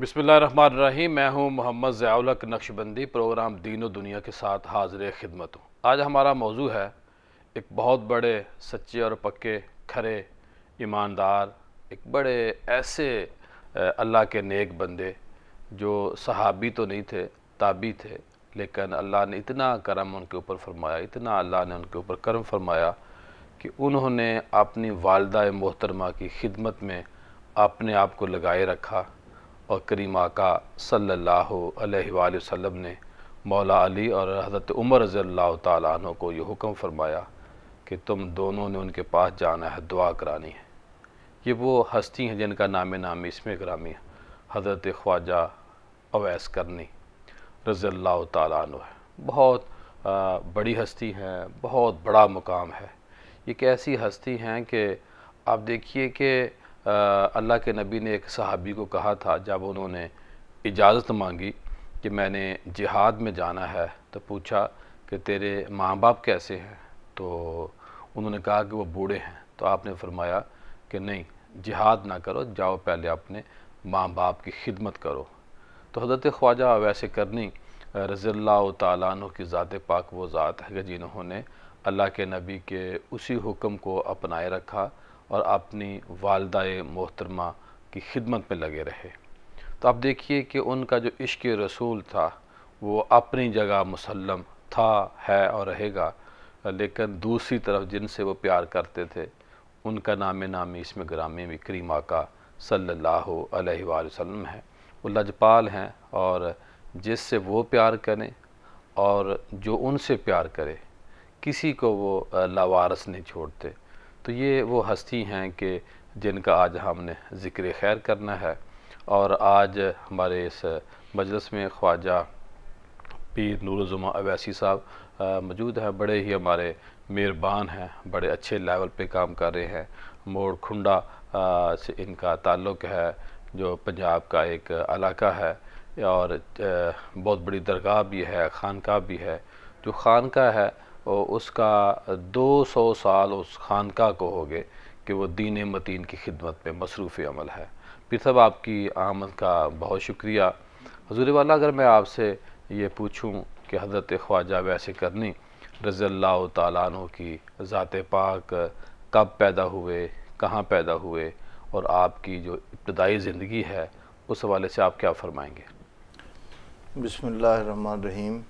बिसमीम मैं हूँ मोहम्मद ज़यालक नक्शबंदी प्रोग्राम दीन दुनिया के साथ हाजिर खिदमत हूँ आज हमारा मौजू है एक बहुत बड़े सच्चे और पक्के खरे ईमानदार एक बड़े ऐसे अल्लाह के नेक बंदे जो सहाबी तो नहीं थे ताबी थे लेकिन अल्लाह ने इतना करम उनके ऊपर फरमाया इतना अल्लाह ने उनके ऊपर करम फरमाया कि उन्होंने अपनी वालदा मोहतरमा की खिदमत में अपने आप को लगाए रखा और करीमा का सल्लल्लाहु अलैहि वसल्लम ने मौला अली और हज़रत उमर रज़ी तु को यह हुक्म फ़रमाया कि तुम दोनों ने उनके पास जाना है दुआ करानी है ये वो हस्ती हैं जिनका नाम नाम इसमें ग्रामी है हज़रत ख्वाजा अवैस करनी रज़ी तु है बहुत बड़ी हस्ती हैं बहुत बड़ा मुकाम है ये कैसी हस्ती हैं कि आप देखिए कि अल्लाह के नबी ने एक सहाबी को कहा था जब उन्होंने इजाज़त मांगी कि मैंने जिहाद में जाना है तो पूछा कि तेरे माँ बाप कैसे हैं तो उन्होंने कहा कि वो बूढ़े हैं तो आपने फरमाया कि नहीं जिहाद ना करो जाओ पहले अपने माँ बाप की खिदमत करो तो हज़रत ख्वाजा वैसे करनी रज़ील्ला तु की ज़ात पाक वो ज़ात है कि जिन्होंने अल्लाह के नबी के उसी हुक्म को अपनाए रखा और अपनी वालदा मोहतरमा की खिदमत में लगे रहे तो आप देखिए कि उनका जो इश्क रसूल था वो अपनी जगह मुसलम था है और रहेगा लेकिन दूसरी तरफ जिनसे वो प्यार करते थे उनका नाम नामी इसमें ग्रामी विक्रीमा करीमा का सल्ला वसम है वो लजपाल हैं और जिससे वो प्यार करें और जो उनसे प्यार करे किसी को वो लावारस नहीं छोड़ते तो ये वो हस्ती हैं कि जिनका आज हमने ज़िक्र खैर करना है और आज हमारे इस मजलस में ख्वाजा पीर नूरजुमा अवैसी साहब मौजूद हैं बड़े ही हमारे मेहरबान हैं बड़े अच्छे लेवल पे काम कर रहे हैं मोड़ खुंडा से इनका ताल्लुक़ है जो पंजाब का एक इलाका है और बहुत बड़ी दरगाह भी है खानका भी है जो खानका है उसका 200 साल उस खानका को हो गए कि वो दीन मतीन की खिदमत में मसरूफ़ अमल है फिर सब आपकी आमद का बहुत शुक्रिया हजूर वाला अगर मैं आपसे ये पूछूं कि हज़रत ख्वाजा वैसे करनी रज़ल्ला तु की ज़ात पाक कब पैदा हुए कहाँ पैदा हुए और आपकी जो इब्तदाई ज़िंदगी है उस हवाले से आप क्या फ़रमाएँगे बसमीम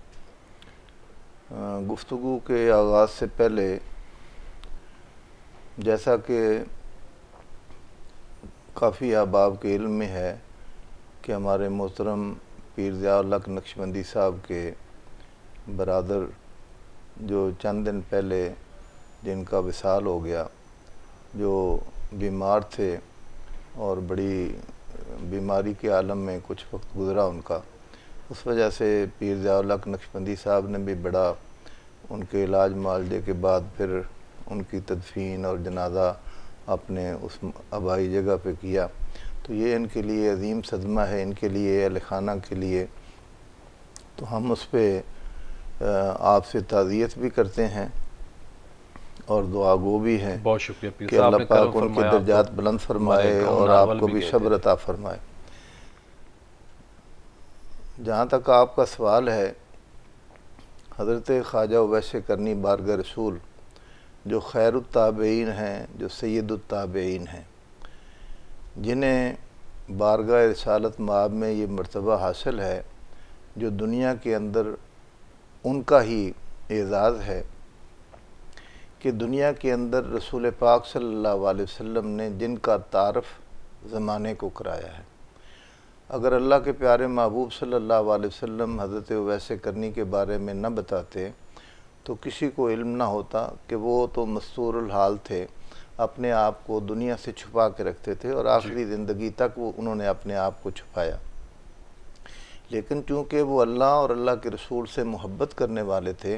गुफ्तु के आगाज़ से पहले जैसा कि काफ़ी अहबाब के इल्म में है कि हमारे मोहतरम पीर ज़ियालक नक्शबंदी साहब के बरदर जो चंद दिन पहले जिनका विशाल हो गया जो बीमार थे और बड़ी बीमारी के आलम में कुछ वक्त गुज़रा उनका उस वजह से पीर जयाल्ला नक्शबंदी साहब ने भी बड़ा उनके इलाज मालजे के बाद फिर उनकी तदफीन और जनाजा अपने उस आबाई जगह पे किया तो ये इनके लिए अजीम सदमा है इनके लिए अल खाना के लिए तो हम उस पर आपसे ताज़ियत भी करते हैं और दुआ गो भी हैं बहुत शुक्रिया कि अल्लाह पाक उनके दर्जात तो बुलंद फरमाए और आपको भी शब्रता फरमाए जहाँ तक आपका सवाल है हज़रत ख्वाजा वैश करनी बारग रसूल जो खैरताबेन हैं जो सैदुलताबेन हैं जिन्हें बारगा रसालत माब में ये मरतबा हासिल है जो दुनिया के अंदर उनका ही एज़ाज़ है कि दुनिया के अंदर रसूल पाक सल्ला वसम ने जिनका तारफ़ ज़माने को कराया है अगर अल्लाह के प्यारे महबूब सल्लल्लाहु अलैहि वसल्लम हज़रत वैसे करनी के बारे में न बताते तो किसी को इल्म ना होता कि वो तो मस्तूर हाल थे अपने आप को दुनिया से छुपा के रखते थे और आखिरी ज़िंदगी तक वो उन्होंने अपने आप को छुपाया लेकिन चूँकि वो अल्लाह और अल्लाह के रसूल से मोहब्बत करने वाले थे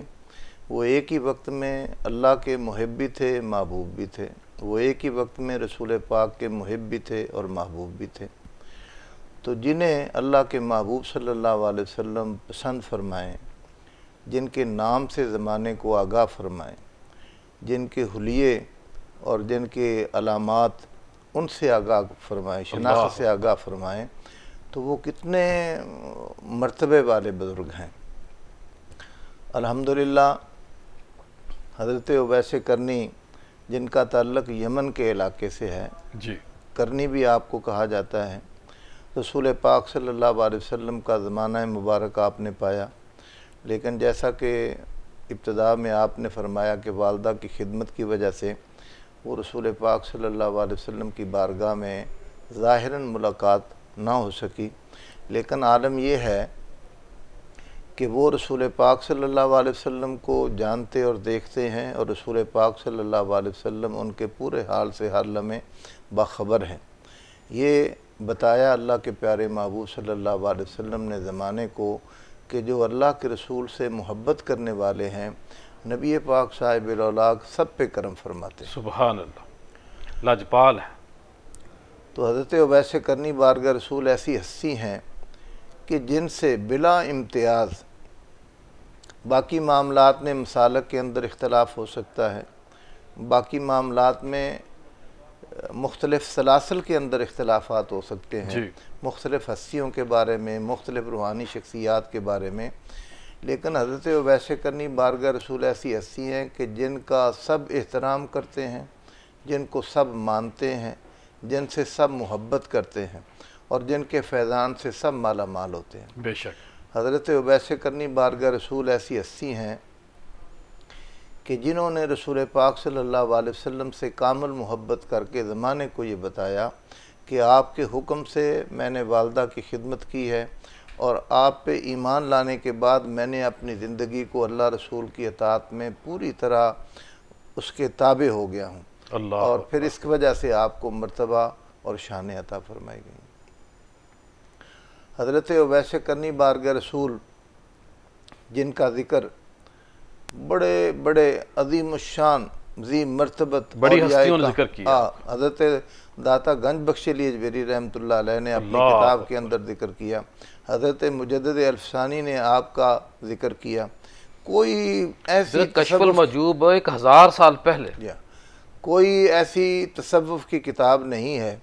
वो एक ही वक्त में अल्लाह के महब भी थे महबूब भी थे वो एक ही वक्त में रसूल पाक के महब भी थे और महबूब भी थे तो जिन्हें अल्लाह के महबूब सल्लल्लाहु अलैहि वसल्लम पसंद फ़रमाएँ जिनके नाम से ज़माने को आगाह फ़रमाएँ जिनके हलिए और जिनके अलामत उनसे आगाह फरमाएं शनाख से आगाह फ़रमाएँ तो वो कितने मरतबे वाले बुज़ुर्ग हैं अल्हम्दुलिल्लाह हज़रत वैसे करनी जिनका ताल्लक यमन के इलाके से है जी करनी भी आपको कहा जाता है रसूल पाक सल्ला वसम का ज़माना मुबारक आपने पाया लेकिन जैसा कि इब्तदा में आपने फरमाया कि वालदा की खिदमत की वजह से वो रसूल पाक सल्ला वसम की बारगाह में ज़ाहरा मुलाकात ना हो सकी लेकिन आलम यह है कि वो रसूल पाक सल्ला वसम को जानते और देखते हैं और रसूल पाक सल्ला वसम उनके पूरे हाल से हर लम्हे बाखबर हैं ये बताया अल्लाह के प्यारे महबूब सल्लल्लाहु अलैहि वसल्लम ने ज़माने को कि जो अल्लाह के रसूल से मोहब्बत करने वाले हैं नबी पाक साहिब सब पे करम फरमाते हैं सुबह लाजपाल है तो हज़रत वैसे करनी बारगा रसूल ऐसी हस्ती हैं कि जिनसे बिला इम्तियाज़ बाकी मामलात में मसालक के अंदर इख्तलाफ हो सकता है बाकी मामलात में मुख्तलिफ सलासल के अंदर इख्तलाफात हो सकते हैं मुख्तलिफ हस्तियों के बारे में मुख्तलिफ रूहानी शख्सियात के बारे में लेकिन हज़रत वैसे करनी बारगाह रसूल ऐसी हस्ती हैं कि जिनका सब एहतराम करते हैं जिनको सब मानते हैं जिनसे सब मोहब्बत करते हैं और जिनके फैज़ान से सब माला माल होते हैं बेशक हज़रत वैसे करनी बारगाह रसूल ऐसी हस्ती हैं कि जिन्होंने रसूल पाक सल्लल्लाहु अलैहि वसल्लम से कामल मोहब्बत करके ज़माने को ये बताया कि आपके हुक्म से मैंने वालदा की खिदमत की है और आप पे ईमान लाने के बाद मैंने अपनी ज़िंदगी को अल्लाह रसूल की अतात में पूरी तरह उसके ताबे हो गया हूँ और फिर इस वजह से आपको मरतबा और शान अता फरमाई गई हज़रत वैसे करनी बारग रसूल जिनका ज़िक्र बड़े बड़े अजीम शान जी मरतबत बड़ी हस्तियों ने जिक्र किया हाँ, हजरत दाता गंज बख्शे लिजवेरी रहमतुल्लाह ने अपनी किताब के अंदर जिक्र किया हजरत मुजद अल्फसानी ने आपका जिक्र किया कोई ऐसी कशफल मजूब एक हज़ार साल पहले कोई ऐसी तसवुफ़ की किताब नहीं है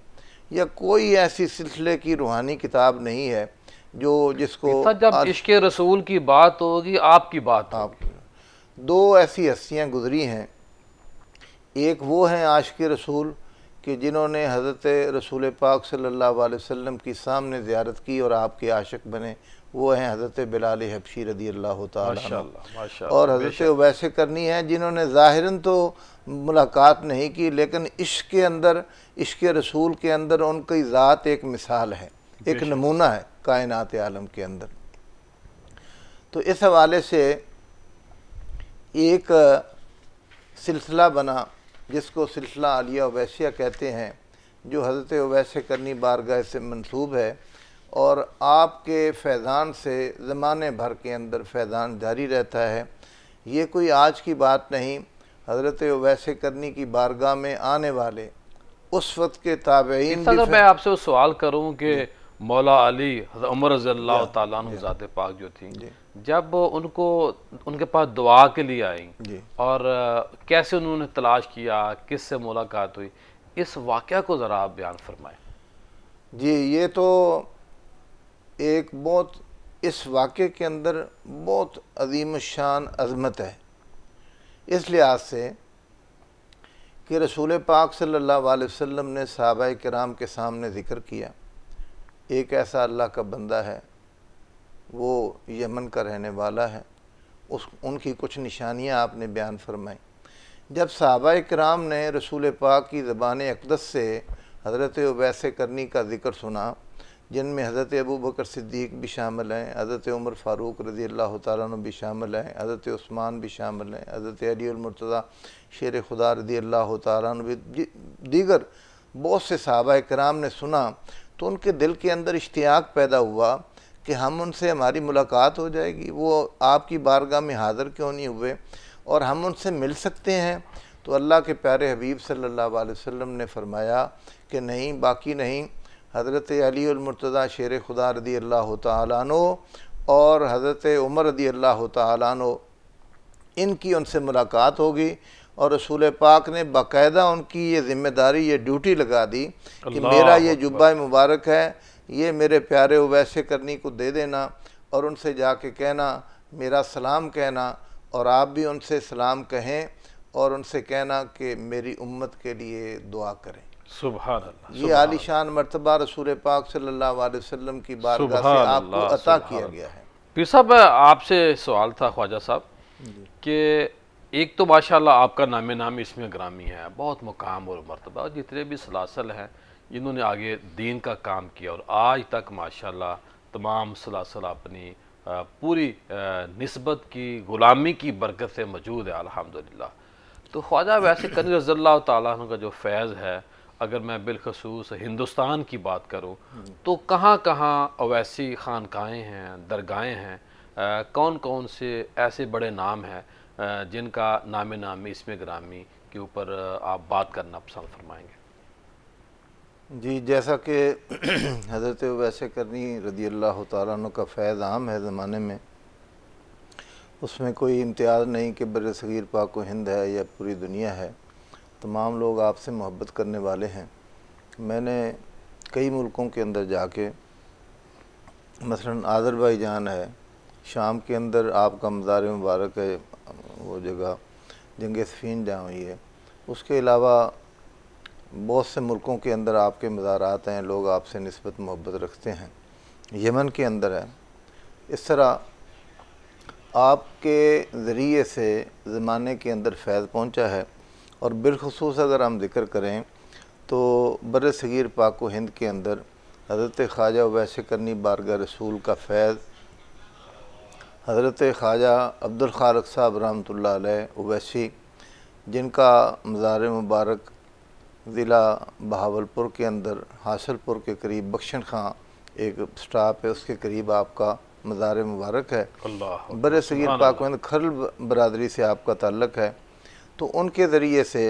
या कोई ऐसी सिलसिले की रूहानी किताब नहीं है जो जिसको जब इश्क रसूल की बात होगी आपकी बात आप दो ऐसी हस्तियाँ गुजरी हैं एक वो हैं आश के रसूल कि जिन्होंने हज़रत रसूल पाक सल्लल्लाहु अलैहि वसल्लम की सामने ज़्यारत की और आपके आशक बने वो हैं हज़रत बिलाल हबशी रदी अल्लाह और हज़रत वैसे करनी है जिन्होंने ज़ाहिरन तो मुलाकात नहीं की लेकिन इश्क के अंदर इश्क रसूल के अंदर उनकी ज़ात एक मिसाल है एक नमूना है कायनात आलम के अंदर तो इस हवाले से एक सिलसिला बना जिसको सिलसिला आलिया अवैसिया कहते हैं जो हज़रत अवैसे करनी बारगाह से मंसूब है और आपके फैज़ान से ज़माने भर के अंदर फैज़ान जारी रहता है ये कोई आज की बात नहीं हज़रत अवैसे करनी की बारगाह में आने वाले उस वक्त के ताबेन अगर मैं आपसे सवाल करूँ कि मौला अली उमर रज़ी ज़ात पाक जो थी जब उनको उनके पास दुआ के लिए आई और कैसे उन्होंने तलाश किया किस से मुलाकात हुई इस वाक़ को ज़रा आप बयान फरमाएं जी ये तो एक बहुत इस वाक़े के अंदर बहुत अजीम शान अजमत है इस लिहाज से कि रसूल पाक सल्लल्लाहु अलैहि वसल्लम ने सहाबा कराम के सामने ज़िक्र किया एक ऐसा अल्लाह का बंदा है वो यमन का रहने वाला है उस उनकी कुछ निशानियाँ आपने बयान फरमाई जब सहाबा कराम ने रसूल पाक की ज़बान अकदस से हज़रत वैसे करनी का ज़िक्र सुना जिनमें हज़रत अबू बकर सिद्दीक भी शामिल हैं हज़रत उमर फ़ारूक रज़ी अल्लाह तुम भी शामिल हैं हज़रत उस्मान भी शामिल हैं हज़रत अलीमरतज़ा शेर खुदा रज़ी अल्लाह तु भी दीगर बहुत से सहाबा कराम ने सुना तो उनके दिल के अंदर इश्तियाक पैदा हुआ कि हम उनसे हमारी मुलाकात हो जाएगी वो आपकी बारगाह में हाज़िर क्यों नहीं हुए और हम उनसे मिल सकते हैं तो अल्लाह के प्यारे हबीब सल्लल्लाहु अलैहि वसल्लम ने फरमाया कि नहीं बाकी नहीं हज़रत अली शेर खुदा रदी अल्लाह तनो और हज़रत उमर रदी अल्लाह तनो इनकी उनसे मुलाकात होगी और रसूल पाक ने बाकायदा उनकी ये ज़िम्मेदारी ये ड्यूटी लगा दी कि मेरा ये जुब्बा मुबारक है ये मेरे प्यारे वैसे करनी को दे देना और उनसे जाके कहना मेरा सलाम कहना और आप भी उनसे सलाम कहें और उनसे कहना कि मेरी उम्मत के लिए दुआ करें सुबह ये आलिशान मरतबा रसूल पाक सल्लल्लाहु अलैहि वसल्लम की बारगाह से आपको अता किया गया है फिर साहब आपसे सवाल था ख्वाजा साहब कि एक तो माशाल्लाह आपका नाम नाम इसमें ग्रामी है बहुत मुकाम और मरतबा जितने भी सलासल हैं इन्होंने आगे दीन का काम किया और आज तक माशाल्लाह तमाम सलासल अपनी पूरी नस्बत की ग़ुलामी की बरकत से मौजूद है अल्हम्दुलिल्लाह तो ख्वाजा वैसे कन रज़ल्ला तुम का जो फैज़ है अगर मैं बिलखसूस हिंदुस्तान की बात करूँ तो कहाँ कहाँ अवैसी खानकाहें हैं दरगाहें हैं कौन कौन से ऐसे बड़े नाम हैं जिनका नाम नामी इसमें ग्रामी के ऊपर आप बात करना पसंद फरमाएंगे जी जैसा कि हज़रत वैसे करनी रदी अल्लाह तु का फ़ैज़ आम है ज़माने में उसमें कोई इम्तियाज़ नहीं कि बर सग़ीर पाक हिंद है या पूरी दुनिया है तमाम लोग आपसे मोहब्बत करने वाले हैं मैंने कई मुल्कों के अंदर जाके मसलन जान है शाम के अंदर आपका मज़ार मुबारक है वो जगह जंग सफ़ीन जहाँ हुई है उसके अलावा बहुत से मुल्कों के अंदर आपके मज़ारात हैं लोग आपसे नस्बत मोहब्बत रखते हैं यमन के अंदर है इस तरह आपके ज़रिए से ज़माने के अंदर फैज़ पहुँचा है और बिलखसूस अगर हम जिक्र करें तो बर सग़ीर पाक हिंद के अंदर हज़रत ख्वाजा वैश करनी बारगा रसूल का फैज़ हज़रत ख्वाजा अब्दुल खारक साहब रहमत वैसी जिनका मज़ार मुबारक ज़िला बहावलपुर के अंदर हासिलपुर के करीब बख्शन खां एक स्टाप है उसके करीब आपका मज़ार मुबारक है बर सगीर पाकवंद खरल बरदरी से आपका ताल्लक है तो उनके ज़रिए से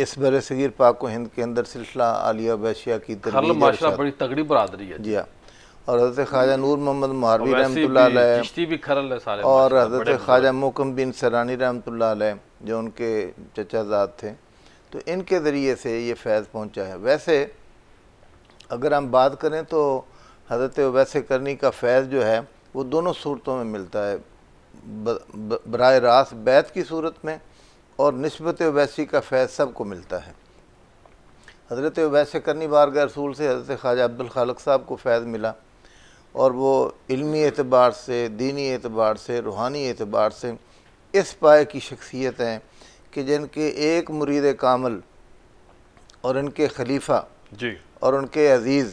इस बर सगीर पाक हिंद के अंदर सिलसिला आलिया बैशिया की बड़ी तगड़ी बरदरी है जी हाँ और हज़रत ख्वाजा हम्म। नूर मोहम्मद मारवी रहमत और हज़रत ख्वाजा मोकम बिन सरानी रहमत जो उनके चचाजाद थे तो इनके ज़रिए से ये फैज़ पहुँचा है वैसे अगर हम बात करें तो हज़रत वैसे करनी का फैज़ जो है वो दोनों सूरतों में मिलता है बर रास्त बैत की सूरत में और नस्बत वैसी का फैज़ सब को मिलता है हज़रत वैसे करनी बार रसूल से हज़रत ख्वाजा अब्दुल खालक साहब को फैज़ मिला और वो इल्मी एतबार से दीनी एतबार से रूहानी एतबार से इस पाए की शख्सियत हैं कि जिनके एक मुरीद कामल और इनके खलीफा जी और उनके अजीज़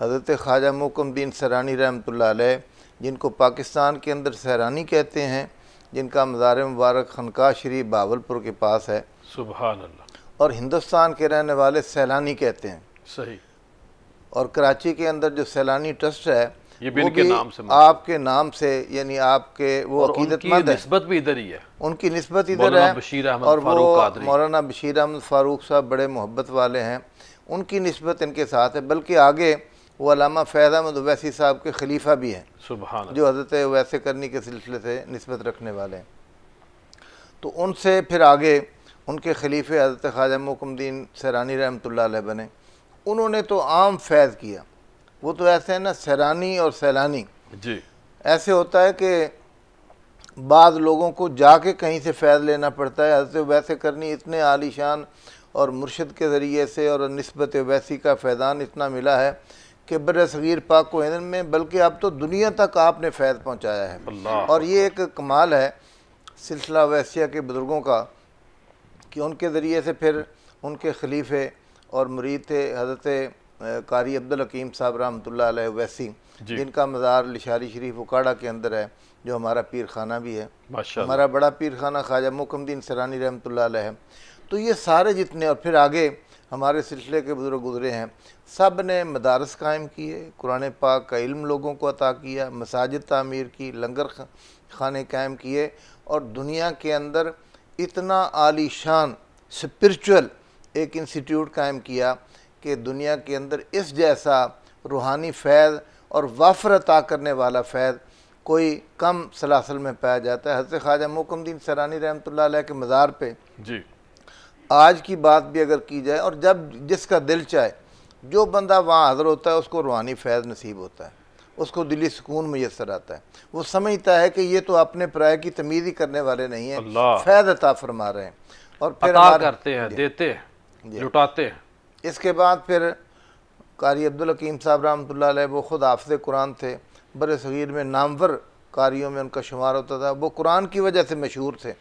हज़रत ख्वाजा मोकमद्दीन सरानी रहमत जिनको पाकिस्तान के अंदर सैरानी कहते हैं जिनका मज़ार मुबारक खनका श्री बावलपुर के पास है सुबह और हिंदुस्तान के रहने वाले सैलानी कहते हैं सही और कराची के अंदर जो सैलानी ट्रस्ट है ये भी के नाम से आपके नाम से यानी आपके वो मंद नस्बत भी इधर ही है उनकी नस्बत इधर है बशीर और वो मौलाना बशीर अहमद फारूक साहब बड़े मोहब्बत वाले हैं उनकी नस्बत इनके साथ है बल्कि आगे वो अलामा फैज़ अहमद उवैसी साहब के खलीफा भी हैं सुबह जो हज़रत वैसे करनी के सिलसिले से नस्बत रखने वाले हैं तो उनसे फिर आगे उनके खलीफे हज़रत ख्वाजा मुकमदीन सैरानी रहमत बने उन्होंने तो आम फैज़ किया वो तो ऐसे है ना सैरानी और सैलानी जी ऐसे होता है कि बाद लोगों को जाके कहीं से फैज़ लेना पड़ता है हजरत वैसे करनी इतने आलीशान और मुर्शद के ज़रिए से और नस्बत वैसी का फैदान इतना मिला है कि बर सग़ीर पाक को हिंद में बल्कि अब तो दुनिया तक आपने फैज़ पहुँचाया है और ये एक कमाल है सिलसिला वैसिया के बुज़ुर्गों का कि उनके ज़रिए से फिर उनके खलीफे और मुरीद थे हज़रत कारी अब्दुल हकीम साहब रहमतुल्ला वैसी जिनका मज़ार लिशारी शरीफ उकाड़ा के अंदर है जो हमारा पीर खाना भी है हमारा बड़ा पीर खाना ख्वाजा मुकमदीन सरानी रहमतुल्ला है तो ये सारे जितने और फिर आगे हमारे सिलसिले के बुज़ुर्ग गुजरे हैं सब ने मदारस कायम किए कुरान पाक का इल्म लोगों को अता किया मसाजिद तमीर की लंगर खाने कायम किए और दुनिया के अंदर इतना आलीशान स्परिचुअल एक इंस्टीट्यूट कायम किया कि दुनिया के अंदर इस जैसा रूहानी फैज़ और वाफर अता करने वाला फैज़ कोई कम सलासल में पाया जाता है हजरत ख्वाजा मोकमदीन सरानी रहमत के मज़ार पर जी आज की बात भी अगर की जाए और जब जिसका दिल चाहे जो बंदा वहाँ हाज़िर होता है उसको रूहानी फैज़ नसीब होता है उसको दिली सुकून मैसर आता है वो समझता है कि ये तो अपने प्राय की तमीज़ ही करने वाले नहीं हैं फैज़ अता फरमा रहे हैं और फिर करते हैं देते हैं लुटाते हैं इसके बाद फिर कारी अब्दुल हकीम साहब रहमत वो ख़ुद हाफ़ कुरान थे बर सग़ीर में नामवर कारीों में उनका शुमार होता था वो कुरान की वजह से मशहूर थे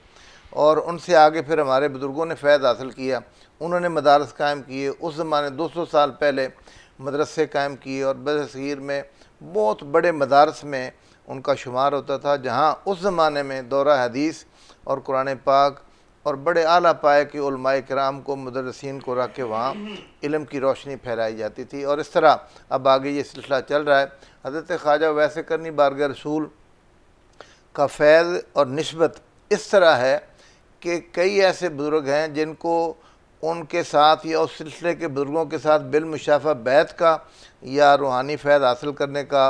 और उनसे आगे फिर हमारे बुज़ुर्गों ने फ़ैज़ हासिल किया उन्होंने मदारस कायम किए उस ज़माने दो सौ साल पहले मदरसे कायम किए और बर सग़ीर में बहुत बड़े मदारस में उनका शुमार होता था जहाँ उस ज़माने में दौरा हदीस और कुरान पाक और बड़े आला पाए कि उलमाए कराम को मदरसिन को रख के वहाँ इलम की रोशनी फहराई जाती थी और इस तरह अब आगे ये सिलसिला चल रहा है हजरत ख्वाजा वैसे करनी बारग रसूल का फैज़ और नस्बत इस तरह है कि कई ऐसे बुज़ुर्ग हैं जिनको उनके साथ या उस सिलसिले के बुज़ुर्गों के साथ बिलमशाफ़ा बैत का या रूहानी फ़ैज़ हासिल करने का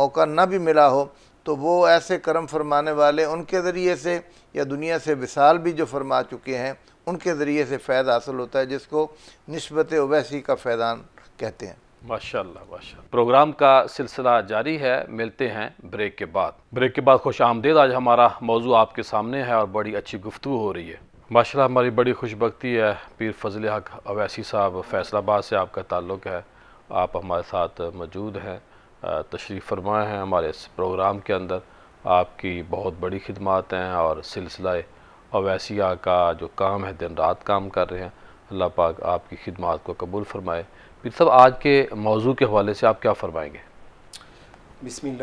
मौका ना भी मिला हो तो वो ऐसे कर्म फरमाने वाले उनके ज़रिए से या दुनिया से विशाल भी जो फरमा चुके हैं उनके ज़रिए से फ़ायदा हासिल होता है जिसको नस्बत अवैसी का फ़ैदान कहते हैं माशाल्लाह माशा प्रोग्राम का सिलसिला जारी है मिलते हैं ब्रेक के बाद ब्रेक के बाद खुश आमदेद आज हमारा मौजू आपके सामने है और बड़ी अच्छी गुफ्तु हो रही है माशा हमारी बड़ी खुशबकती है पीर फजल हक अवैसी साहब फैसलाबाद से आपका ताल्लुक़ है आप हमारे साथ मौजूद हैं तशरीफ़ फरमाए हैं हमारे इस प्रोग्राम के अंदर आपकी बहुत बड़ी खिदमत हैं और सिलसिला अवैसिया का जो काम है दिन रात काम कर रहे हैं अल्लाह पाक आपकी खिदमत को कबूल फ़रमाए फिर सब आज के मौजू के हवाले से आप क्या फ़रमाएँगे बसमीम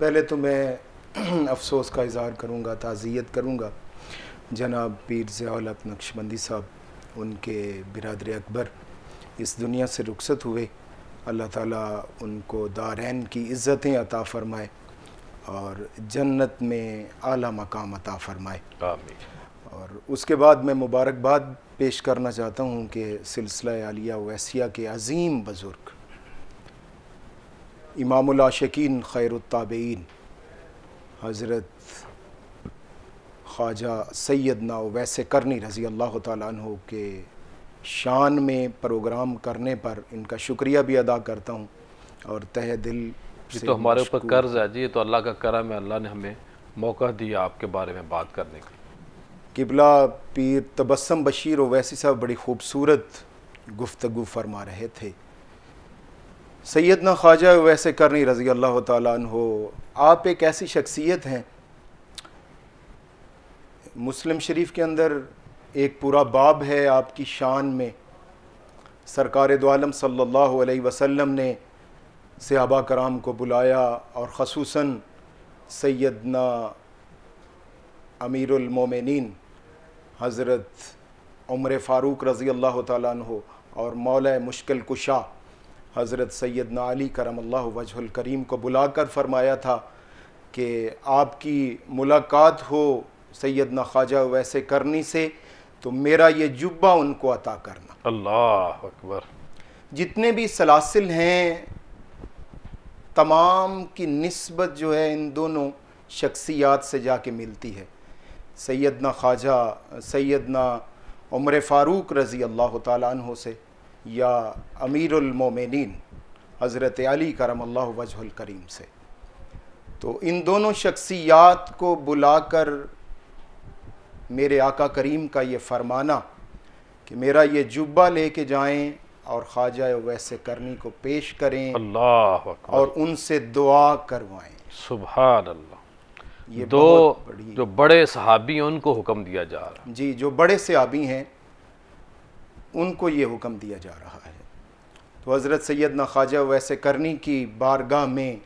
पहले तो मैं अफसोस का इजहार करूँगा ताज़ियत करूँगा जनाब पीर ज़ियालक नक्शबंदी साहब उनके बिरदर अकबर इस दुनिया से रुखसत हुए अल्लाह ताला उनको दारैन की इज़्ज़तें अता फ़रमाए और जन्नत में आला मकाम अता फ़रमाए और उसके बाद मैं मुबारकबाद पेश करना चाहता हूँ कि सिलसिला आलिया वैसिया के अजीम बुज़ुर्ग इमामशकिन खैरताबीन हज़रत ख्वाजा सैदना वैसे करनी रज़ी अल्लाह तु के शान में प्रोग्राम करने पर इनका शुक्रिया भी अदा करता हूँ और तह दिल से तो हमारे ऊपर कर्ज है जी ये तो अल्लाह का करम है अल्लाह ने हमें मौका दिया आपके बारे में बात करने का किबला पीर तबस्सम बशीर ओवैसी साहब बड़ी खूबसूरत गुफ्तगु फरमा रहे थे ना ख्वाजा वैसे करनी रज़ी अल्लाह हो आप एक ऐसी शख्सियत हैं मुस्लिम शरीफ के अंदर एक पूरा बाब है आपकी शान में सरकार दोम सल्लल्लाहु अलैहि वसल्लम ने सहाबा कराम को बुलाया और खसूस सैदना अमीरमिन हज़रत उम्र फ़ारूक रज़ी अल्लाह तु और मौल मुश्किल कुशा हज़रत सैदना अली करम अल्लाह वजहुल करीम को बुलाकर फरमाया था कि आपकी मुलाकात हो सैदना ख्वाजा वैसे करनी से तो मेरा ये जुब्बा उनको अता करना अल्लाह अकबर जितने भी सलासिल हैं तमाम की नस्बत जो है इन दोनों शख्सियात से जाके मिलती है सैदना ख्वाजा सैदना उमर फ़ारूक रज़ी अल्लाह तु से या अमीरमिन हज़रत अली करम अल्लाह वजह करीम से तो इन दोनों शख्सियात को बुलाकर मेरे आका करीम का ये फरमाना कि मेरा ये जुब्बा लेके जाएं और ख्वाजा वैसे करनी को पेश करें अल्लाह और उनसे दुआ करवाएं सुबह अल्लाह ये दो जो बड़े सहाबी हैं उनको हुक्म दिया जा रहा है जी जो बड़े सहाबी हैं उनको ये हुक्म दिया जा रहा है तो हज़रत ना ख्वाजा वैसे करनी की बारगाह में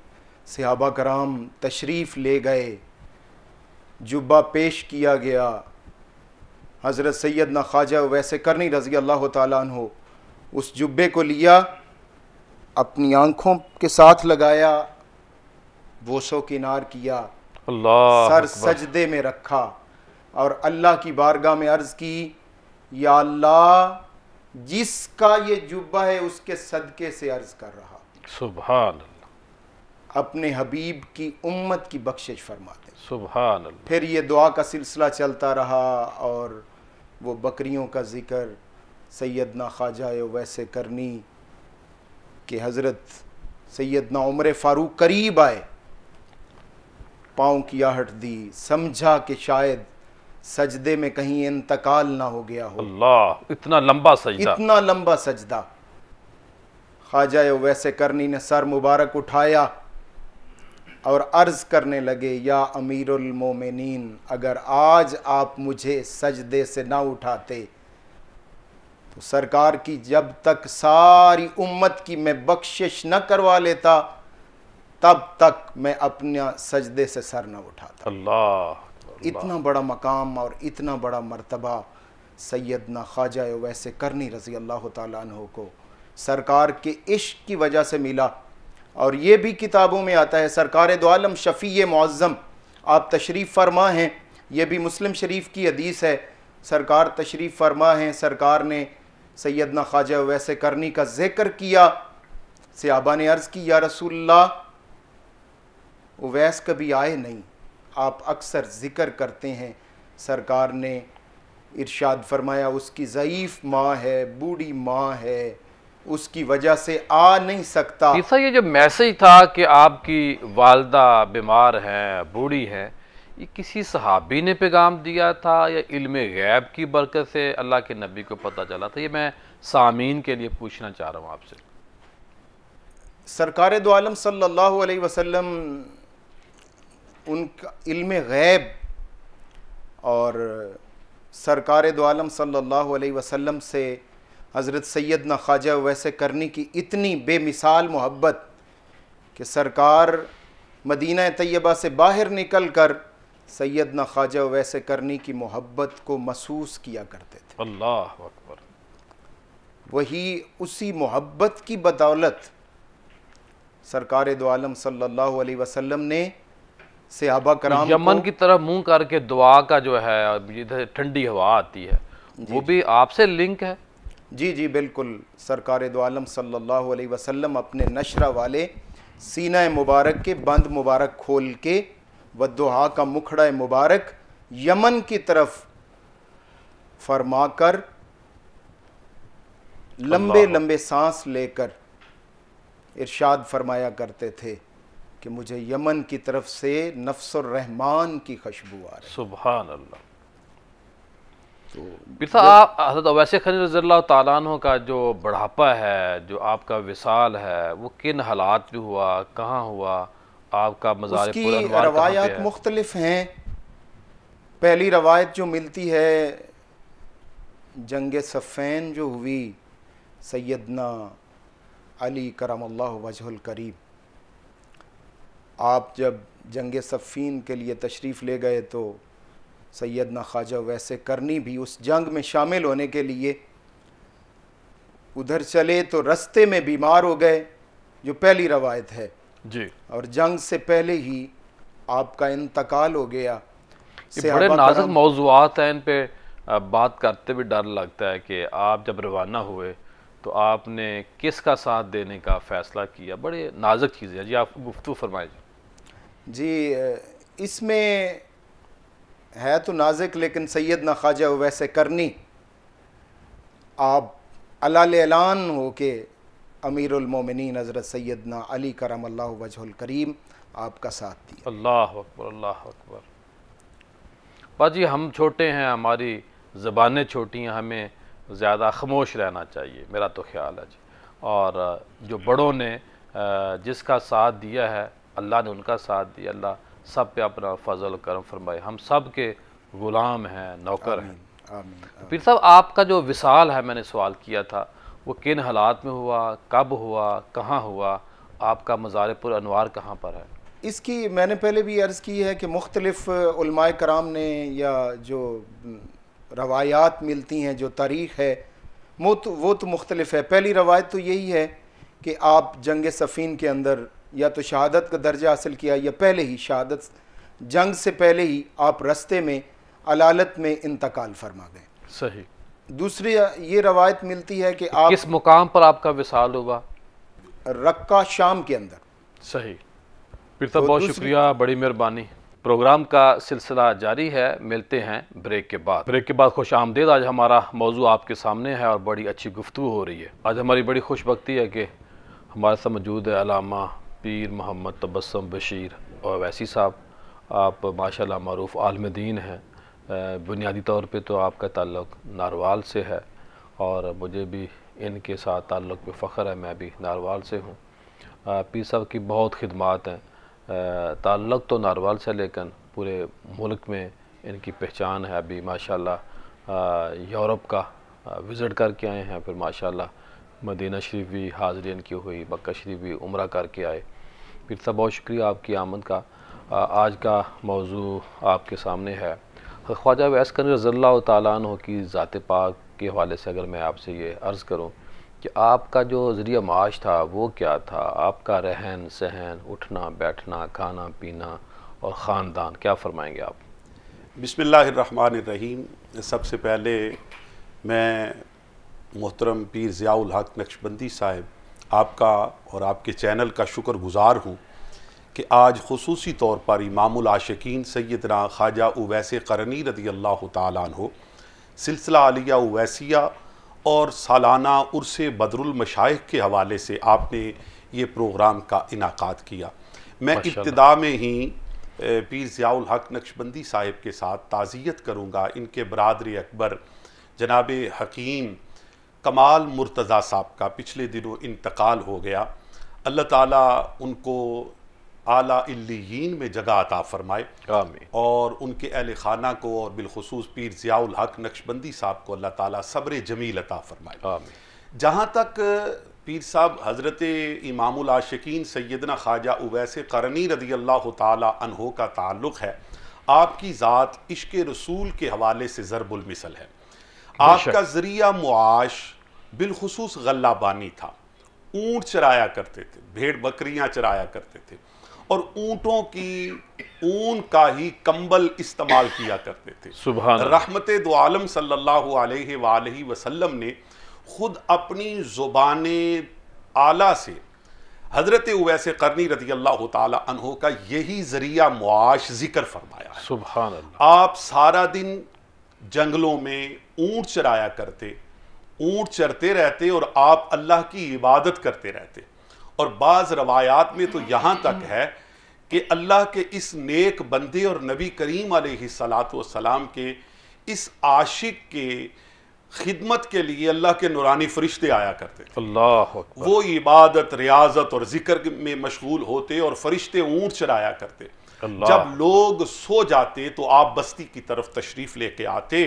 सहाबा कराम तशरीफ़ ले गए जुब्बा पेश किया गया हज़रत सैद ना ख्वाजा वैसे करनी रज़ी अल्लाह हो उस जुब्बे को लिया अपनी आँखों के साथ लगाया बोसो किनार किया अल्लाह सर सजदे में रखा और अल्लाह की बारगाह में अर्ज़ की या अल्लाह जिसका ये जुब्बा है उसके सदक़े से अर्ज़ कर रहा सुबह अपने हबीब की उम्मत की बख्शिश फरमाते सुबह फिर ये दुआ का सिलसिला चलता रहा और वो बकरियों का ज़िक्र सैद ना ख्वाजा वैसे करनी कि हज़रत सैद ना उम्र फ़ारूक करीब आए पाँव की आहट दी समझा कि शायद सजदे में कहीं इंतकाल ना हो गया हो अल्लाह इतना लंबा सजदा इतना लंबा सजदा ख्वाजा वैसे करनी ने सर मुबारक उठाया और अर्ज़ करने लगे या अमीरुल मोमिनीन अगर आज आप मुझे सजदे से ना उठाते तो सरकार की जब तक सारी उम्मत की मैं बख्शिश न करवा लेता तब तक मैं अपना सजदे से सर न उठाता अल्लाह इतना बड़ा मकाम और इतना बड़ा मर्तबा सैदना ख्वाजा वैसे करनी रज़ी अल्लाह तु को सरकार के इश्क की वजह से मिला और ये भी किताबों में आता है सरकार दोम शफ़ी मज़म आप तशरीफ़ फरमा हैं यह भी मुस्लिम शरीफ की हदीस है सरकार तशरीफ़ फरमा हैं सरकार ने सैदना ख्वाजा वैसे करनी का जिक्र किया सयाबा ने अर्ज़ की या रसुल्ला वैस कभी आए नहीं आप अक्सर ज़िक्र करते हैं सरकार ने इरशाद फरमाया उसकी ज़यीफ़ माँ है बूढ़ी माँ है उसकी वजह से आ नहीं सकता ऐसा ये जो मैसेज था कि आपकी वालदा बीमार हैं बूढ़ी हैं ये किसी सहाबी ने पैगाम दिया था या इल्म गैब की बरकत से अल्लाह के नबी को पता चला था ये मैं सामीन के लिए पूछना चाह रहा हूँ आपसे सरकार दो आलम सल्लल्लाहु अलैहि वसल्लम उनका इल्म गैब और सरकार दो आलम सल्लल्लाहु अलैहि वसल्लम से हज़रत सैद ना ख्वाजा वैसे करनी की इतनी बेमिसाल मोहब्बत कि सरकार मदीना तैयबा से बाहर निकल कर सैदना ख्वाजा वैसे करनी की मोहब्बत को महसूस किया करते थे अल्लाह अकबर वही उसी मोहब्बत की बदौलत सरकार दो आलम सल्लल्लाहु अलैहि वसल्लम ने सहाबा कराम यमन की तरफ मुंह करके दुआ का जो है ठंडी हवा आती है वो भी आपसे लिंक है जी जी बिल्कुल सरकार दो आलम सल्लल्लाहु अलैहि वसल्लम अपने नशरा वाले सीना मुबारक के बंद मुबारक खोल के वदोहा का मुखड़ा मुबारक यमन की तरफ फरमाकर लंबे लंबे सांस लेकर इरशाद फरमाया करते थे कि मुझे यमन की तरफ से नफ्सुर रहमान की खुशबू आ रही सुबह अल्लाह तो आप हजरत अवैस खन रजील्ला तु का जो बढ़ापा है जो आपका विसाल है वो किन हालात में हुआ कहाँ हुआ आपका मज़ार रवायात है? मुख्तलफ हैं पहली रवायत जो मिलती है जंग सफ़ैन जो हुई सैदना अली करम वजहल करीब आप जब जंग सफ़ीन के लिए तशरीफ़ ले गए तो सैदना ख्वाजा वैसे करनी भी उस जंग में शामिल होने के लिए उधर चले तो रस्ते में बीमार हो गए जो पहली रवायत है जी और जंग से पहले ही आपका इंतकाल हो गया बड़े नाजुक मौजूद हैं इन पे बात करते भी डर लगता है कि आप जब रवाना हुए तो आपने किसका साथ देने का फ़ैसला किया बड़े नाजुक चीज़ें जी आप गुफ्तु फरमाए जी इसमें है तो नाजिक लेकिन सैद ना ख्वाजा वैसे करनी आप अलाल हो के अमीरमिन हज़रत सैदना अली करम अल्लाह वजहुल करीम आपका साथ दिया अल्लाह अकबर अल्लाह अकबर भाजी हम छोटे हैं हमारी ज़बानें छोटी हैं हमें ज़्यादा खामोश रहना चाहिए मेरा तो ख्याल है जी और जो बड़ों ने जिसका साथ दिया है अल्लाह ने उनका साथ दिया अल्लाह सब पे अपना फजल करम फरमाए हम सब के ग़ुलाम हैं नौकर हैं फिर तो साहब आपका जो विशाल है मैंने सवाल किया था वो किन हालात में हुआ कब हुआ कहाँ हुआ आपका मज़ारपुर अनवार कहाँ पर है इसकी मैंने पहले भी अर्ज़ की है कि मुख्तलिफ़ कराम ने या जो रवायात मिलती हैं जो तारीख़ है वो तो वो तो मुख्तलिफ है पहली रवायत तो यही है कि आप जंग सफ़ीन के अंदर या तो शहादत का दर्जा हासिल किया या पहले ही शहादत जंग से पहले ही आप रस्ते में अलालत में इंतकाल फरमा गए सही दूसरी ये रवायत मिलती है कि आप किस मुकाम पर आपका विसाल हुआ रक्का शाम के अंदर सही फिर तो, तो बहुत शुक्रिया बड़ी मेहरबानी प्रोग्राम का सिलसिला जारी है मिलते हैं ब्रेक के बाद ब्रेक के बाद खुश आमदेद आज हमारा मौजू आपके सामने है और बड़ी अच्छी गुफ्तु हो रही है आज हमारी बड़ी खुशबकती है कि हमारे साथ मौजूद है अलामा पीर मोहम्मद तबसम बशीर और वैसी साहब आप माशाल्लाह मरूफ आलम दीन हैं बुनियादी तौर पे तो आपका ताल्लुक नारवाल से है और मुझे भी इनके साथ ताल्लुक पे फ़ख्र है मैं भी नारवाल से हूँ पीर साहब की बहुत खदमात हैं ताल्लुक तो नारवाल से लेकिन पूरे मुल्क में इनकी पहचान है अभी माशाल्लाह यूरोप का विज़िट करके आए हैं फिर माशाल्लाह मदीना शरीफ भी हाज़री इनकी हुई बक्का शरीफ भी उम्र करके आए फिर सब बहुत शुक्रिया आपकी आमद का आ, आज का मौजू आपके सामने है ख्वाजा वैस कर रज़ल्ला तु की ज़ात पाक के हवाले से अगर मैं आपसे ये अर्ज़ करूँ कि आपका जो ज़रिया माश था वो क्या था आपका रहन सहन उठना बैठना खाना पीना और ख़ानदान क्या फ़रमाएँगे आप बिसमीम सबसे पहले मैं मोहतरम पीर ज़ियाल हक नक्शबंदी साहब आपका और आपके चैनल का गुज़ार हूँ कि आज खसूसी तौर पर इमामुल आशिकीन सैदना ख्वाजा उवैसे करनी रदी अल्लाह तु सिलसिला आलिया उवैसिया और सालाना उर्स बदरमशाइ के हवाले से आपने ये प्रोग्राम का इनका किया मैं इब्तदा में ही पीर ज़ियाउल हक नक्शबंदी साहिब के साथ ताज़ियत करूँगा इनके बरदर अकबर जनाब हकीम कमाल मुर्तज़ा साहब का पिछले दिनों इंतकाल हो गया अल्लाह ताला उनको आला इल्लीन में जगह अता फरमाए और उनके अहल खाना को और बिलखसूस पीर ज़ियाउल हक नक्शबंदी साहब को अल्लाह ताला सब्र जमील अता फरमाए जहाँ तक पीर साहब हज़रत इमामुल आशिकीन सैदना ख्वाजा उवैस करनी रदी अल्लाह तहों का ताल्लुक़ है आपकी ज़ात इश्क रसूल के हवाले से ज़रबुलमिसल है आपका जरिया मुआश बिलखसूस गल्लाबानी था ऊँट चराया करते थे भेड़ बकरियाँ चराया करते थे और ऊँटों की ऊन का ही कंबल इस्तेमाल किया करते थे सुबह रहमत दो आलम सल्लल्लाहु अलैहि वसल्लम ने खुद अपनी ज़ुबान आला से हज़रत उवैस करनी रजी अल्लाह तहों का यही ज़रिया मुआश ज़िक्र फरमाया सुबह आप सारा दिन जंगलों में ऊंट चराया करते ऊंट चरते रहते और आप अल्लाह की इबादत करते रहते और बाज़ रवायात में तो यहाँ तक है कि अल्लाह के इस नेक बंदे और नबी करीम सलाम के इस आशिक के खिदमत के लिए अल्लाह के नुरानी फरिश्ते आया करते अल्लाह वो इबादत रियाजत और जिक्र में मशगूल होते और फरिश्ते ऊँट चराया करते जब लोग सो जाते तो आप बस्ती की तरफ तशरीफ लेके आते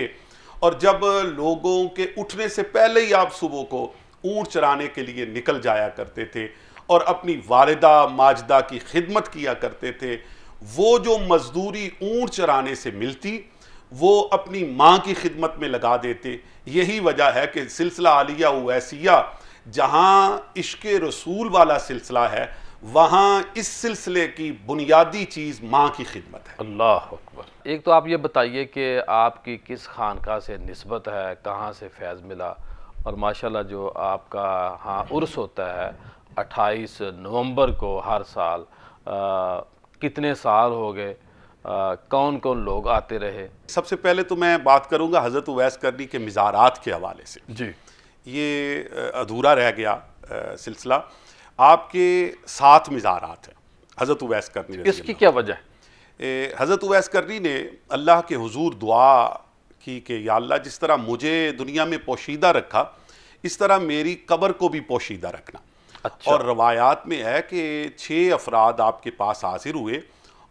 और जब लोगों के उठने से पहले ही आप सुबह को ऊँट चराने के लिए निकल जाया करते थे और अपनी वालदा माजदा की खिदमत किया करते थे वो जो मजदूरी ऊँट चराने से मिलती वो अपनी माँ की खिदमत में लगा देते यही वजह है कि सिलसिला आलिया वैसिया जहाँ इश्क रसूल वाला सिलसिला है वहाँ इस सिलसिले की बुनियादी चीज़ माँ की खिदमत है अल्लाह अकबर एक तो आप ये बताइए कि आपकी किस खानका से नस्बत है कहाँ से फैज़ मिला और माशाल्लाह जो आपका हाँ उर्स होता है 28 नवंबर को हर साल आ, कितने साल हो गए कौन कौन लोग आते रहे सबसे पहले तो मैं बात करूँगा हज़रत उवैस करनी के मज़ारात के हवाले से जी ये अधूरा रह गया सिलसिला आपके साथ मिजारात हैं हज़रत उवैस करनी इसकी क्या वजह हज़रत उवैस करनी ने अल्लाह के हुजूर दुआ की कि या अल्लाह जिस तरह मुझे दुनिया में पोशीदा रखा इस तरह मेरी कबर को भी पोशीदा रखना अच्छा। और रवायात में है कि छः अफराद आपके पास हाजिर हुए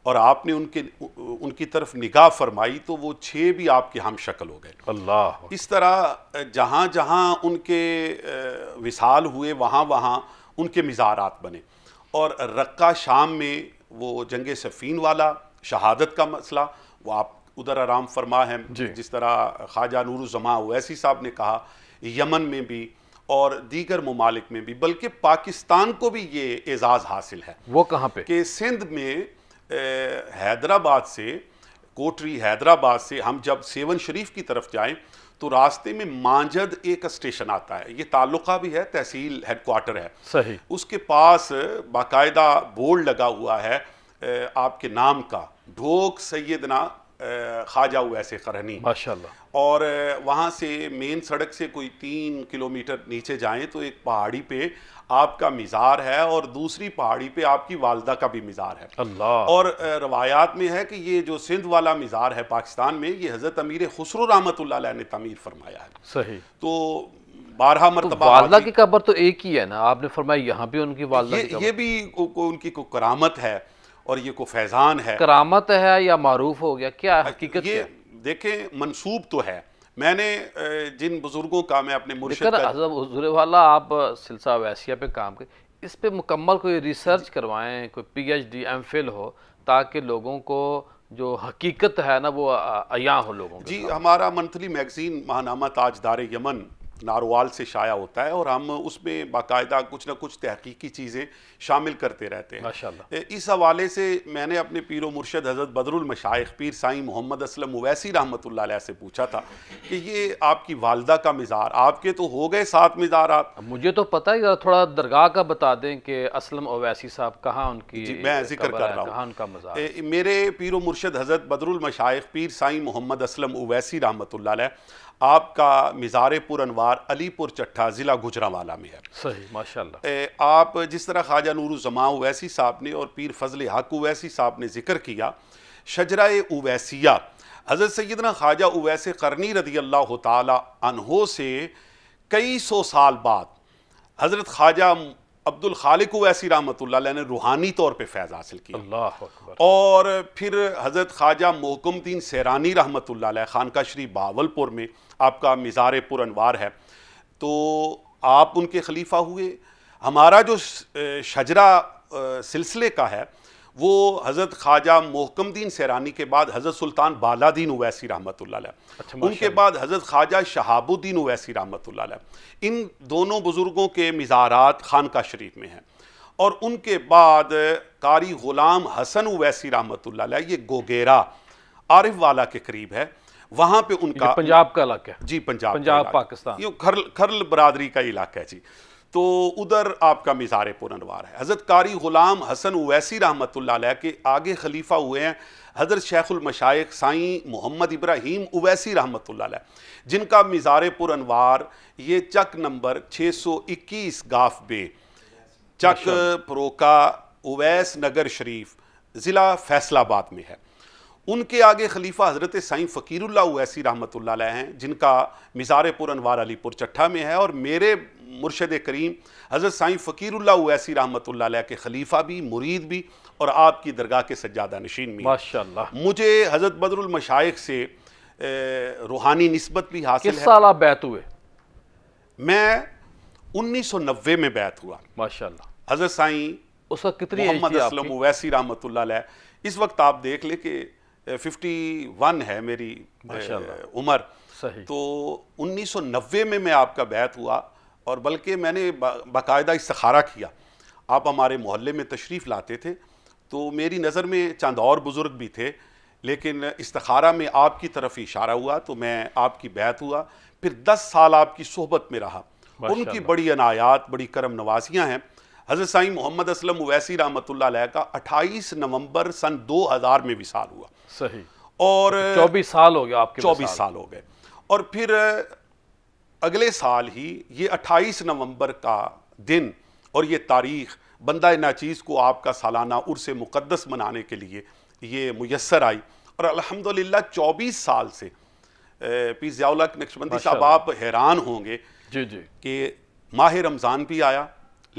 और आपने उनके उनकी तरफ निगाह फरमाई तो वो छः भी आपके हम शक्ल हो गए अल्लाह इस तरह जहाँ जहाँ उनके विशाल हुए वहाँ वहाँ उनके मज़ारात बने और रक्का शाम में वो जंग सफ़ीन वाला शहादत का मसला वो आप उधर आराम फरमा है जिस तरह ख्वाजा नूरुजमा वैसी साहब ने कहा यमन में भी और दीगर ममालिक में भी बल्कि पाकिस्तान को भी ये एजाज़ हासिल है वो कहाँ पर कि सिंध में हैदराबाद से कोटरी हैदराबाद से हम जब सेवन शरीफ की तरफ जाएँ तो रास्ते में मांजद एक स्टेशन आता है ये ताल्लुका भी है तहसील हेडक्वार्टर है सही उसके पास बाकायदा बोर्ड लगा हुआ है आपके नाम का ढोक सैदना ख्वाजा वैसे करहनी माशाल्लाह और वहाँ से मेन सड़क से कोई तीन किलोमीटर नीचे जाएं तो एक पहाड़ी पे आपका मज़ार है और दूसरी पहाड़ी पे आपकी वालदा का भी मज़ार है अल्लाह और रवायात में है कि ये जो सिंध वाला मज़ार है पाकिस्तान में ये हज़रत अमीर खसरो रहमत ने तमीर फरमाया है सही तो बारह तो मरतबा तो की कबर तो एक ही है ना आपने फरमाया यहाँ भी उनकी वालदा ये, ये भी उनकी को करामत है और ये को फैज़ान है करामत है या मारूफ हो गया क्या हकीकत ये देखें मनसूब तो है मैंने जिन बुज़ुर्गों का मैं अपने मुर्शद वाला आप सिलसिला वैसिया पे काम कर इस पे मुकम्मल कोई रिसर्च करवाएं कोई पीएचडी एमफिल हो ताकि लोगों को जो हकीकत है ना वो अया हो लोगों जी हमारा मंथली मैगज़ीन महानामा ताजदार यमन नारोवाल से शाया होता है और हम उसमें बाकायदा कुछ ना कुछ तहकीकी चीज़ें शामिल करते रहते हैं इस हवाले से मैंने अपने पीर मुर्शद हज़रत बदरुल मशाइख पीर साईं मोहम्मद असलम उवैसी रहमत से पूछा था कि ये आपकी वालदा का मिज़ार आपके तो हो गए सात मज़ारात मुझे तो पता ही थोड़ा दरगाह का बता दें कि असलम ओवैसी साहब कहाँ उनकी जी मैं जिक्र कर रहा हूँ मेरे पीर मुर्शद हज़रत बदरुल मशाइख पीर साईं मोहम्मद असलम उवैसी रहमत आपका मिज़ार पुर अनवार अलीपुर चट्ठा ज़िला गुजरावाला में है सही माशाल्लाह आप जिस तरह ख्वाजा नूरुजमा उवैसी साहब ने और पीर फजल हक उवैसी साहब ने जिक्र किया शजरा उवैसिया हज़रत सैदना ख्वाजा उवैस करनी रदी अल्लाह तहो से कई सौ साल बाद हज़रत ख्वाजा अब्दुल खालिक वैसी रहमत ने रूहानी तौर पर फैज़ हासिल किया और फिर हज़रत ख्वाजा मोहकमद्दीन सैरानी रहमत खानका श्री बावलपुर में आपका मिज़ार पुरनवार है तो आप उनके खलीफा हुए हमारा जो शजरा सिलसिले का है वो हज़रत ख्वाजा मोहकमदीन सैरानी के बाद हज़रत सुल्तान बालादीन उवैसी रहमत अच्छा, उनके बाद हज़रत ख्वाजा शहाबुद्दीन उवैसी रहमत इन दोनों बुज़ुर्गों के मज़ारात खानका शरीफ में हैं और उनके बाद कारी ग़ुलाम हसन उवैसी रहमत ये गोगेरा आरिफ वाला के करीब है वहाँ पे उनका पंजाब का इलाका है जी पंजाब पंजाब पाकिस्तान ये खरल खरल बरदरी का इलाका है जी तो उधर आपका मिज़ार पुरनवार है हज़रत कारी ग़ुलाम हसन उवैसी रहमत के आगे खलीफा हुए हैं हज़रत शेखुलमशाइ साई मोहम्मद इब्राहिम उवैसी रहमत जिनका मिज़ार पुरनवार ये चक नंबर छः सौ इक्कीस गाफ बे चक प्रोका उवैस नगर शरीफ ज़िला फैसलाबाद में है उनके आगे खलीफा हज़रत साई फ़कीरुल्ला उवैसी रहमत हैं जिनका मिज़ार पुरनवार अलीपुर चट्ठा में है और मेरे मुर्शद करीम हज़रत साई फ़कीरुल्ला वैसी रहमत के खलीफा भी मुरीद भी और आपकी दरगाह के सज्जादा नशीन भी माशा मुझे हज़रत बदरुलमशाइ से रूहानी नस्बत भी हासिल साल आप बैत हुए मैं उन्नीस सौ नब्बे में बैत हुआ माशा हज़रत साई उस वक्त कितनी मोहम्मद असलम वैसी रहमत इस वक्त आप देख ले कि फिफ्टी वन है मेरी उम्र सही। तो 1990 में मैं आपका बैत हुआ और बल्कि मैंने बाकायदा इस्तारा किया आप हमारे मोहल्ले में तशरीफ़ लाते थे तो मेरी नज़र में चंद और बुज़ुर्ग भी थे लेकिन इस्तारा में आपकी तरफ इशारा हुआ तो मैं आपकी बैत हुआ फिर दस साल आपकी सोहबत में रहा उनकी बड़ी अनायात बड़ी करम नवासियाँ हैं हज़रत साई मोहम्मद असलम उवैसी रहमत का अट्ठाईस नवंबर सन दो हज़ार में विशाल हुआ सही और चौबीस साल हो गया आप चौबीस साल हो गए और फिर अगले साल ही ये 28 नवंबर का दिन और ये तारीख़ बंदा नाचीज़ को आपका सालाना उर्स मुक़दस मनाने के लिए ये मैसर आई और अल्हम्दुलिल्लाह 24 साल से पी जयाल नक्शबंदी साहब आप हैरान होंगे जी जी कि माह रमज़ान भी आया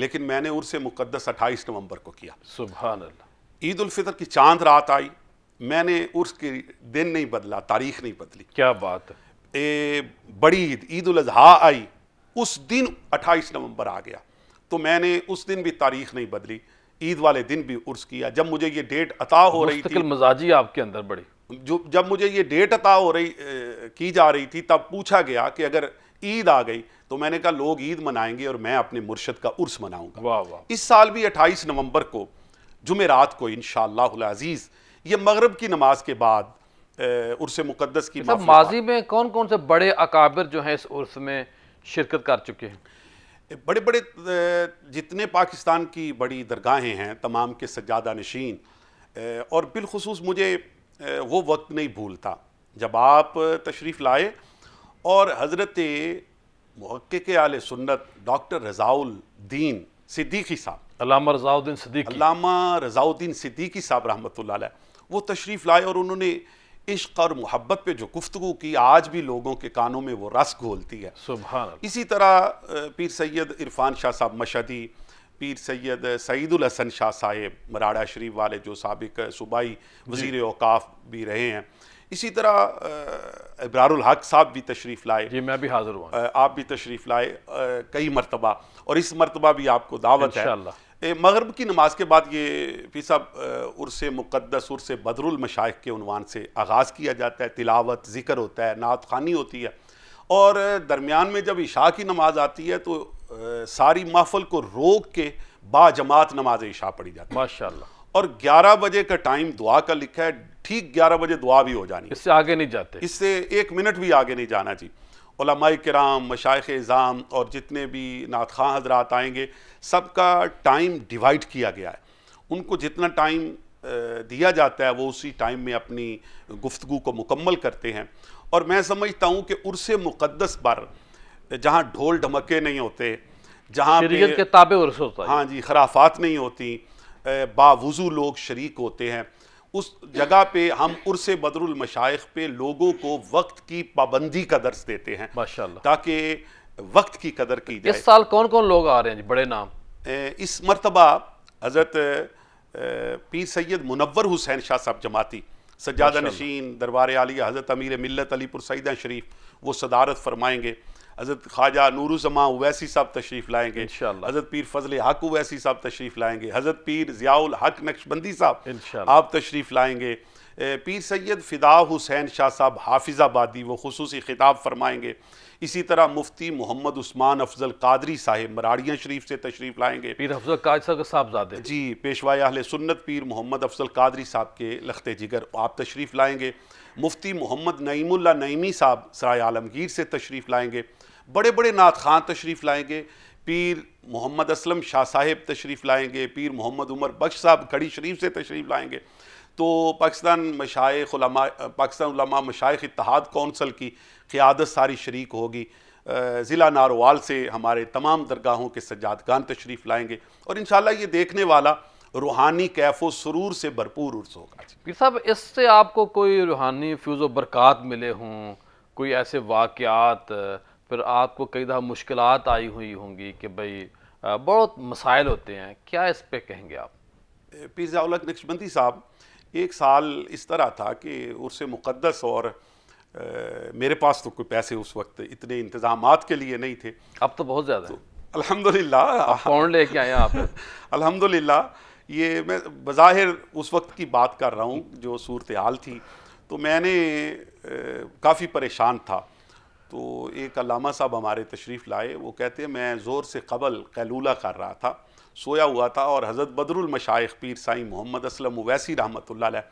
लेकिन मैंने उर्स मुक़दस 28 नवंबर को किया सुबह ईद उलफ़ितर की चांद रात आई मैंने उर्स के दिन नहीं बदला तारीख नहीं बदली क्या बात है ए, बड़ी ईद ईद उल अजहा आई उस दिन 28 नवंबर आ गया तो मैंने उस दिन भी तारीख नहीं बदली ईद वाले दिन भी उर्स किया जब मुझे ये डेट अता हो रही थी मजाजी आपके अंदर बड़ी जो जब मुझे ये डेट अता हो रही ए, की जा रही थी तब पूछा गया कि अगर ईद आ गई तो मैंने कहा लोग ईद मनाएंगे और मैं अपने मुर्शद का उर्स मनाऊंगा वाह वाह इस साल भी 28 नवंबर को जुमेरात को इन अजीज़ ये मगरब की नमाज के बाद उर्स मुकदस की सब अच्छा, माजी में कौन कौन से बड़े अकाबिर जो हैं इस उर्स में शिरकत कर चुके हैं बड़े बड़े जितने पाकिस्तान की बड़ी दरगाहें हैं तमाम के सजादा नशीन और बिलखसूस मुझे वो वक्त नहीं भूलता जब आप तशरीफ़ लाए और हज़रत महक़ आल सुन्नत डॉक्टर रज़ाउद्दीन सिद्दीकी साहब अलामा रज़ाउद्दीन सिद्दीकी अलामा रज़ाउद्दीन सिद्दीकी साहब रहमत वो तशरीफ़ लाए और उन्होंने इश्क और मोहब्बत पे जो गुफ्तु की आज भी लोगों के कानों में वो रस घोलती है इसी तरह पीर सैयद इरफान शाह साहब मशदी पीर सैयद सईदुल हसन शाह साहेब मराड़ा शरीफ वाले जो सबक सूबाई वजीर अवकाफ भी रहे हैं इसी तरह इब्रारुल हक साहब भी तशरीफ़ लाए जी मैं भी हाज़िर हुआ आप भी तशरीफ़ लाए कई मरतबा और इस मरतबा भी आपको दावत है मगरब की नमाज के बाद ये फी साहब उर्स मुक़दस उर्स बदरुल के उनवान से आगाज़ किया जाता है तिलावत ज़िक्र होता है नात खानी होती है और दरमियान में जब इशा की नमाज़ आती है तो सारी महफल को रोक के बाजमात नमाज इशा पढ़ी जाती है माशा और 11 बजे का टाइम दुआ का लिखा है ठीक 11 बजे दुआ भी हो जानी इससे आगे नहीं जाते इससे एक मिनट भी आगे नहीं जाना जी कराम मशाइ इज़ाम और जितने भी नात खां हजरात आएंगे सब का टाइम डिवाइड किया गया है उनको जितना टाइम दिया जाता है वो उसी टाइम में अपनी गुफ्तु को मुकम्मल करते हैं और मैं समझता हूँ कि उर्स मुक़दस पर जहाँ ढोल ढमके नहीं होते जहाँ के हाँ जी खराफात नहीं होती बावजू लोग शरीक होते हैं उस जगह पे हम उर्स बदरुल मशाइख पे लोगों को वक्त की पाबंदी का दर्श देते हैं माशाल्लाह ताकि वक्त की कदर की जाए इस साल कौन कौन लोग आ रहे हैं जी बड़े नाम इस मरतबा हज़रत पीर सैयद मुनवर हुसैन शाह साहब जमाती सज्जादा नशीन दरबार आलिया हज़रत अमीर मिलत अलीपुर सईदा शरीफ वो सदारत फरमाएंगे हज़रत ख्वाजा नूरुजमा उवैसी साहब तशरीफ़ लाएंगे हज़रत पीर फजल हक उवैसी साहब तशरीफ़ लाएंगे हज़रत पीर जियाउल हक नक्शबंदी साहब आप तशरीफ़ लाएंगे पीर सैयद फ़िदा हुसैन शाह साहब हाफिज़ाबादी वो खसूस ख़िताब फ़रमाएंगे इसी तरह मुफ्ती मोहम्मद उस्मान अफजल कादरी साहेब मराड़िया शरीफ से तशरीफ लाएंगे पीर अफजल कादरी साहबजादे जी पेशवा अहल सुन्नत पीर मोहम्मद अफजल कादरी साहब के लखते जिगर आप तशरीफ़ लाएंगे मुफ्ती मोहम्मद नईमुल्ला नईमी साहब सराय आलमगीर से तशरीफ़ लाएंगे बड़े बड़े नात ख़ान तशरीफ़ लाएंगे पीर मोहम्मद असलम शाह साहेब तशरीफ़ लाएंगे पीर मोहम्मद उमर बख्श साहब खड़ी शरीफ से तशरीफ़ लाएंगे तो पाकिस्तान मशाइ पाकिस्तान मशाख़ इतहाद कौंसल की क़्यादत सारी शरीक होगी ज़िला नारोवाल से हमारे तमाम दरगाहों के सजादगान तशरीफ़ लाएंगे और इन ये देखने वाला रूहानी कैफो सुरूर से भरपूर उर्स होगा पीर साहब इससे आपको कोई रूहानी फ्यूज़ बरक़ात मिले हों कोई ऐसे वाक़ात फिर आपको कई दफ़ा मुश्किल आई हुई होंगी कि भाई बहुत मसाइल होते हैं क्या इस पर कहेंगे आप पीरजाउलक नक्शबंदी साहब एक साल इस तरह था कि उर्स मुक़दस और आ, मेरे पास तो कोई पैसे उस वक्त इतने इंतजाम के लिए नहीं थे अब तो बहुत ज़्यादा तो, अलहमदिल्ला कौन लेके आए आप अलहमदिल्ला ये मैं बाहिर उस वक्त की बात कर रहा हूँ जो सूरत हाल थी तो मैंने काफ़ी परेशान था तो एक अलामा साहब हमारे तशरीफ़ लाए वो कहते मैं ज़ोर से कबल कैलूला कर रहा था सोया हुआ था और हज़रत बदरुल मशाइख पीर साईं मोहम्मद असलम वैसी रहमत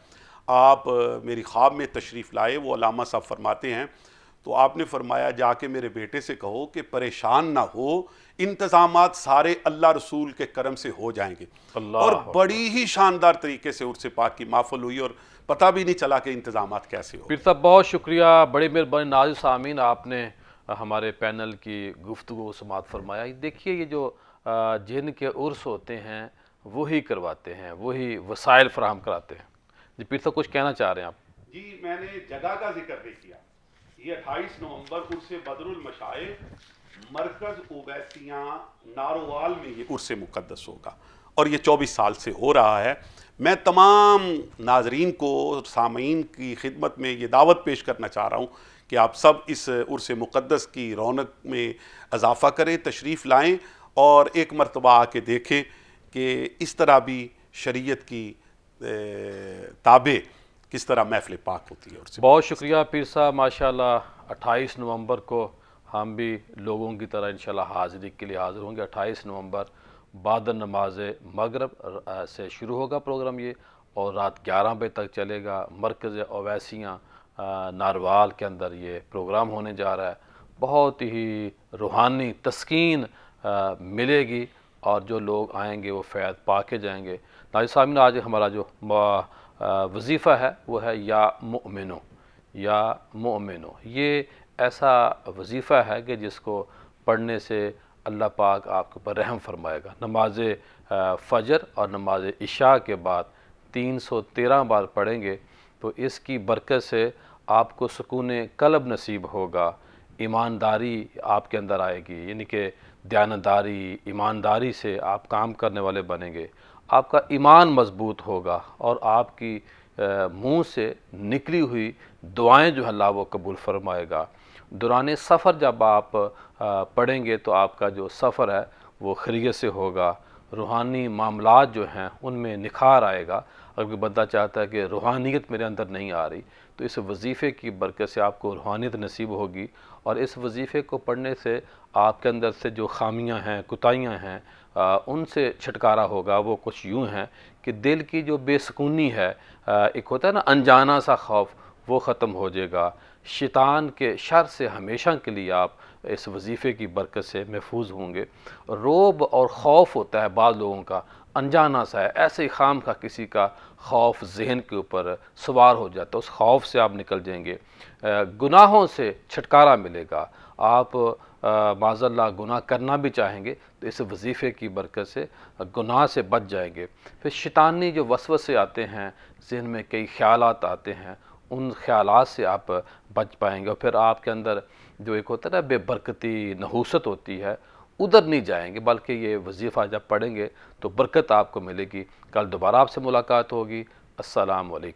आप मेरी ख्वाब में तशरीफ़ लाए वो अलामा साहब फरमाते हैं तो आपने फरमाया जाके मेरे बेटे से कहो कि परेशान ना हो इंतज़ाम सारे अल्लाह रसूल के करम से हो जाएंगे और बड़ी ही शानदार तरीके से उर्स पाक की माफल हुई और पता भी नहीं चला कि इंतजाम कैसे हो पीर साहब बहुत शुक्रिया बड़े मेहरबान नाज सामीन आपने हमारे पैनल की गुफ्तु समात फरमाया देखिए ये जो जिन के उर्स होते हैं वही करवाते हैं वही वसाइल फ्राहम कराते हैं जी पीर साहब कुछ कहना चाह रहे हैं आप जी मैंने जगह का जिक्र भी किया ये अट्ठाईस नवम्बर उर्स बदरुल मशाए मरकज उबैसियाँ नारोवाल में ये उर्स मुकदस होगा और ये चौबीस साल से हो रहा है मैं तमाम नाजरीन को सामीन की खिदमत में ये दावत पेश करना चाह रहा हूँ कि आप सब इस उर्स मुक़दस की रौनक में इजाफ़ा करें तशरीफ़ लाएँ और एक मरतबा आके देखें कि इस तरह भी शरीय की ताबे किस तरह महफिल पाक होती है बहुत शुक्रिया पीर साहब माशा 28 नवंबर को हम भी लोगों की तरह इन हाज़िरी के लिए हाज़िर होंगे 28 नवंबर बाद नमाज मगरब से शुरू होगा प्रोग्राम ये और रात ग्यारह बजे तक चलेगा मरकज़ अवैसियाँ नारवाल के अंदर ये प्रोग्राम होने जा रहा है बहुत ही रूहानी तस्कीन मिलेगी और जो लोग आएंगे वो फ़ैद पा के जाएंगे नाजी साहब आज हमारा जो वजीफ़ा है वो है या मोमिनो या मोमिनो ये ऐसा वजीफ़ा है कि जिसको पढ़ने से अल्लाह पाक आपके ऊपर रहम फरमाएगा नमाज फ़जर और नमाज इशा के बाद तीन सौ तेरह बार पढ़ेंगे तो इसकी बरकत से आपको सुकून कलब नसीब होगा ईमानदारी आपके अंदर आएगी यानी कि दयानदारी ईमानदारी से आप काम करने वाले बनेंगे आपका ईमान मजबूत होगा और आपकी मुंह से निकली हुई दुआएं जो है अल्लाह वो कबूल फरमाएगा दौरान सफ़र जब आप पढ़ेंगे तो आपका जो सफ़र है वो खरीत से होगा रूहानी मामला जो हैं उनमें निखार आएगा अगर बंदा चाहता है कि रूहानियत मेरे अंदर नहीं आ रही तो इस वजीफ़े की बरकत से आपको रूहानियत नसीब होगी और इस वजीफ़े को पढ़ने से आपके अंदर से जो खामियां हैं कुतियाँ हैं उनसे छुटकारा होगा वो कुछ यूँ हैं कि दिल की जो बेसकूनी है आ, एक होता है ना अनजाना सा खौफ वो ख़त्म हो जाएगा शैतान के शर से हमेशा के लिए आप इस वजीफ़े की बरकत से महफूज होंगे रोब और खौफ होता है बाद लोगों का अनजाना सा है ऐसे ही खाम का किसी का खौफ जहन के ऊपर सवार हो जाता है उस खौफ से आप निकल जाएंगे गुनाहों से छुटकारा मिलेगा आप माजल्ला गुनाह करना भी चाहेंगे तो इस वजीफ़े की बरकत से गुनाह से बच जाएंगे फिर शैतानी जो वसवसे आते हैं जहन में कई ख्याल आते हैं उन ख्याल से आप बच पाएंगे और फिर आपके अंदर जो एक होता है ना बेबरकती नहूसत होती है उधर नहीं जाएंगे बल्कि ये वजीफ़ा जब पढ़ेंगे तो बरकत आपको मिलेगी कल दोबारा आपसे मुलाकात होगी असलकम